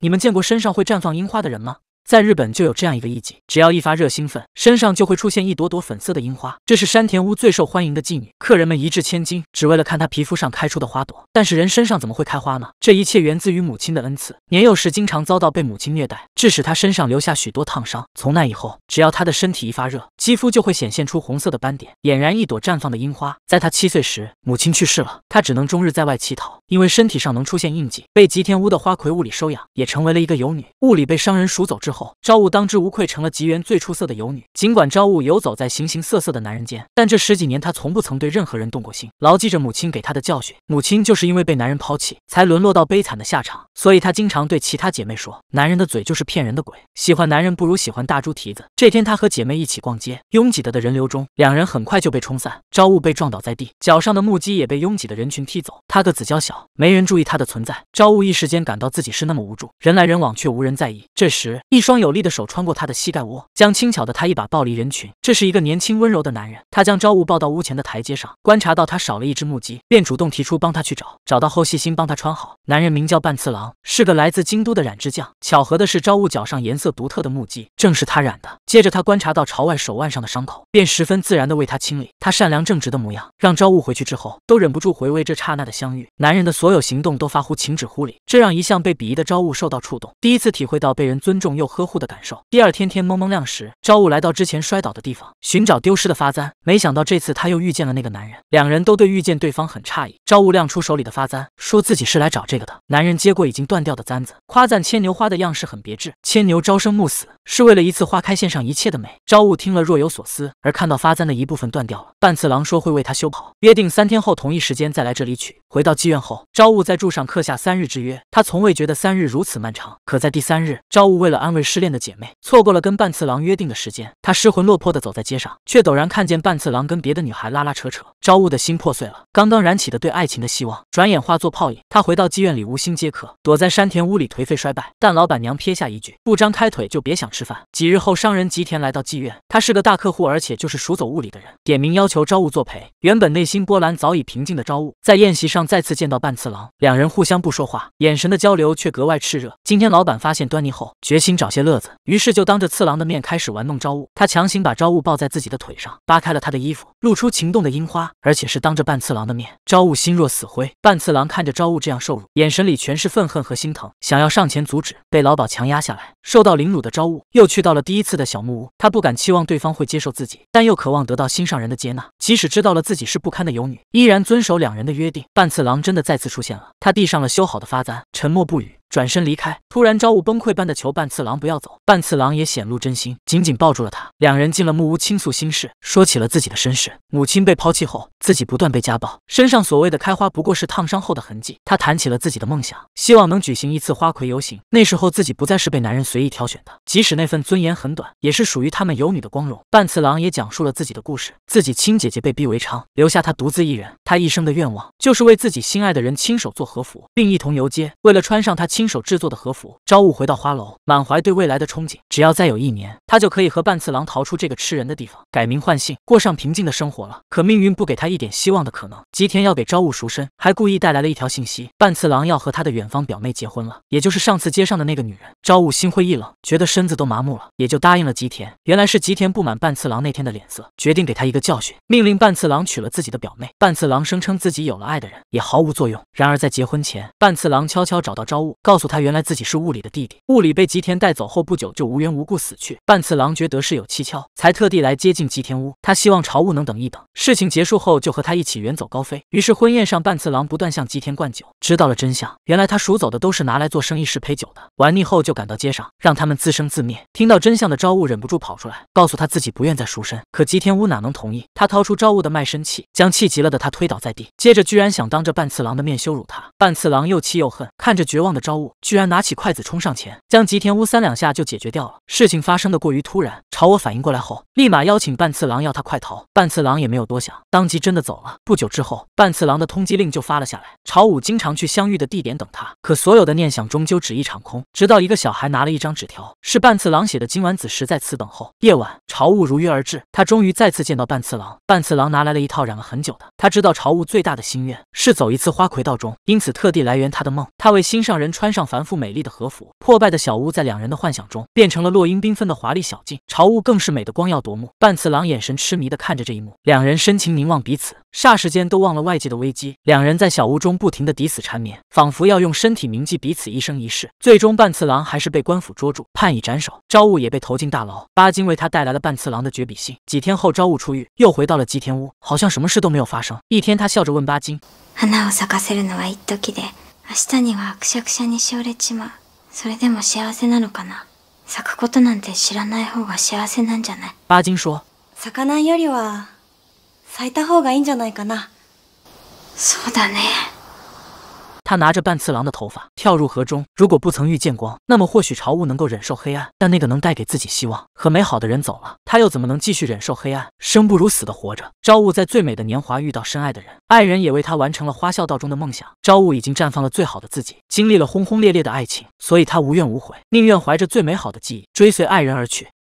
你们见过身上会绽放樱花的人吗？在日本就有这样一个艺妓，只要一发热兴奋，身上就会出现一朵朵粉色的樱花。这是山田屋最受欢迎的妓女，客人们一掷千金，只为了看她皮肤上开出的花朵。但是人身上怎么会开花呢？这一切源自于母亲的恩赐。年幼时经常遭到被母亲虐待，致使她身上留下许多烫伤。从那以后，只要她的身体一发热，肌肤就会显现出红色的斑点，俨然一朵绽放的樱花。在她七岁时，母亲去世了，她只能终日在外乞讨。因为身体上能出现印记，被吉田屋的花魁雾里收养，也成为了一个游女。雾里被商人赎走之后。后，朝雾当之无愧成了吉原最出色的游女。尽管朝雾游走在形形色色的男人间，但这十几年她从不曾对任何人动过心，牢记着母亲给她的教训。母亲就是因为被男人抛弃，才沦落到悲惨的下场。所以她经常对其他姐妹说：“男人的嘴就是骗人的鬼，喜欢男人不如喜欢大猪蹄子。”这天，她和姐妹一起逛街，拥挤的人流中，两人很快就被冲散。朝雾被撞倒在地，脚上的木屐也被拥挤的人群踢走。她个子娇小，没人注意她的存在。朝雾一时间感到自己是那么无助，人来人往却无人在意。这时，一。双有力的手穿过他的膝盖窝，将轻巧的他一把抱离人群。这是一个年轻温柔的男人，他将朝雾抱到屋前的台阶上，观察到他少了一只木屐，便主动提出帮他去找。找到后，细心帮他穿好。男人名叫半次郎，是个来自京都的染织匠。巧合的是，朝雾脚上颜色独特的木屐正是他染的。接着，他观察到朝外手腕上的伤口，便十分自然的为他清理。他善良正直的模样，让朝雾回去之后都忍不住回味这刹那的相遇。男人的所有行动都发乎情止乎礼，这让一向被鄙夷的朝雾受到触动，第一次体会到被人尊重又。呵护的感受。第二天天蒙蒙亮时，朝雾来到之前摔倒的地方，寻找丢失的发簪。没想到这次他又遇见了那个男人，两人都对遇见对方很诧异。朝雾亮出手里的发簪，说自己是来找这个的。男人接过已经断掉的簪子，夸赞牵牛花的样式很别致。牵牛朝生暮死，是为了一次花开献上一切的美。朝雾听了若有所思，而看到发簪的一部分断掉了，半次郎说会为他修好，约定三天后同一时间再来这里取。回到妓院后，朝雾在柱上刻下三日之约。他从未觉得三日如此漫长，可在第三日，朝雾为了安。为失恋的姐妹错过了跟半次郎约定的时间，她失魂落魄的走在街上，却陡然看见半次郎跟别的女孩拉拉扯扯。朝雾的心破碎了，刚刚燃起的对爱情的希望，转眼化作泡影。他回到妓院里无心接客，躲在山田屋里颓废衰败。但老板娘撇下一句：“不张开腿就别想吃饭。”几日后，商人吉田来到妓院，他是个大客户，而且就是数走物里的人，点名要求朝雾作陪。原本内心波澜早已平静的朝雾，在宴席上再次见到半次郎，两人互相不说话，眼神的交流却格外炽热。今天老板发现端倪后，决心找些乐子，于是就当着次郎的面开始玩弄朝雾。他强行把朝雾抱在自己的腿上，扒开了他的衣服，露出情动的樱花。而且是当着半次郎的面，朝雾心若死灰。半次郎看着朝雾这样受辱，眼神里全是愤恨和心疼，想要上前阻止，被老鸨强压下来。受到凌辱的朝雾又去到了第一次的小木屋，他不敢期望对方会接受自己，但又渴望得到心上人的接纳。即使知道了自己是不堪的游女，依然遵守两人的约定。半次郎真的再次出现了，他递上了修好的发簪，沉默不语。转身离开，突然朝雾崩溃般的求半次郎不要走，半次郎也显露真心，紧紧抱住了他。两人进了木屋倾诉心事，说起了自己的身世。母亲被抛弃后，自己不断被家暴，身上所谓的开花不过是烫伤后的痕迹。他谈起了自己的梦想，希望能举行一次花魁游行。那时候自己不再是被男人随意挑选的，即使那份尊严很短，也是属于他们有女的光荣。半次郎也讲述了自己的故事，自己亲姐姐被逼为娼，留下他独自一人。他一生的愿望就是为自己心爱的人亲手做和服，并一同游街。为了穿上他。亲手制作的和服，朝雾回到花楼，满怀对未来的憧憬。只要再有一年，他就可以和半次郎逃出这个吃人的地方，改名换姓，过上平静的生活了。可命运不给他一点希望的可能。吉田要给朝雾赎身，还故意带来了一条信息：半次郎要和他的远方表妹结婚了，也就是上次街上的那个女人。朝雾心灰意冷，觉得身子都麻木了，也就答应了吉田。原来是吉田不满半次郎那天的脸色，决定给他一个教训，命令半次郎娶了自己的表妹。半次郎声称自己有了爱的人，也毫无作用。然而在结婚前，半次郎悄悄找到朝雾。告诉他，原来自己是物理的弟弟。物理被吉田带走后不久就无缘无故死去。半次郎觉得事有蹊跷，才特地来接近吉田屋。他希望朝雾能等一等，事情结束后就和他一起远走高飞。于是婚宴上，半次郎不断向吉田灌酒。知道了真相，原来他赎走的都是拿来做生意时陪酒的。玩腻后就赶到街上，让他们自生自灭。听到真相的朝雾忍不住跑出来，告诉他自己不愿再赎身。可吉田屋哪能同意？他掏出朝雾的卖身契，将气急了的他推倒在地，接着居然想当着半次郎的面羞辱他。半次郎又气又恨，看着绝望的朝。居然拿起筷子冲上前，将吉田屋三两下就解决掉了。事情发生的过于突然，朝我反应过来后，立马邀请半次郎要他快逃。半次郎也没有多想，当即真的走了。不久之后，半次郎的通缉令就发了下来。朝雾经常去相遇的地点等他，可所有的念想终究只一场空。直到一个小孩拿了一张纸条，是半次郎写的：“今晚子时在此等候。”夜晚，朝雾如约而至，他终于再次见到半次郎。半次郎拿来了一套染了很久的，他知道朝雾最大的心愿是走一次花魁道中，因此特地来圆他的梦。他为心上人穿。穿上繁复美丽的和服，破败的小屋在两人的幻想中变成了落英缤纷的华丽小径。朝雾更是美的光耀夺目。半次郎眼神痴迷的看着这一幕，两人深情凝望彼此，霎时间都忘了外界的危机。两人在小屋中不停的抵死缠绵，仿佛要用身体铭记彼此一生一世。最终，半次郎还是被官府捉住，判以斩首。朝雾也被投进大牢。巴金为他带来了半次郎的绝笔信。几天后，朝雾出狱，又回到了吉田屋，好像什么事都没有发生。一天，他笑着问巴金。明日にはくしゃくしゃにしおれちまう。それでも幸せなのかな咲くことなんて知らない方が幸せなんじゃない巴金说。咲かないよりは、咲いた方がいいんじゃないかな。そうだね。他拿着半次郎的头发跳入河中。如果不曾遇见光，那么或许朝雾能够忍受黑暗。但那个能带给自己希望和美好的人走了，他又怎么能继续忍受黑暗，生不如死的活着？朝雾在最美的年华遇到深爱的人，爱人也为他完成了花孝道中的梦想。朝雾已经绽放了最好的自己，经历了轰轰烈烈的爱情，所以他无怨无悔，宁愿怀着最美好的记忆追随爱人而去。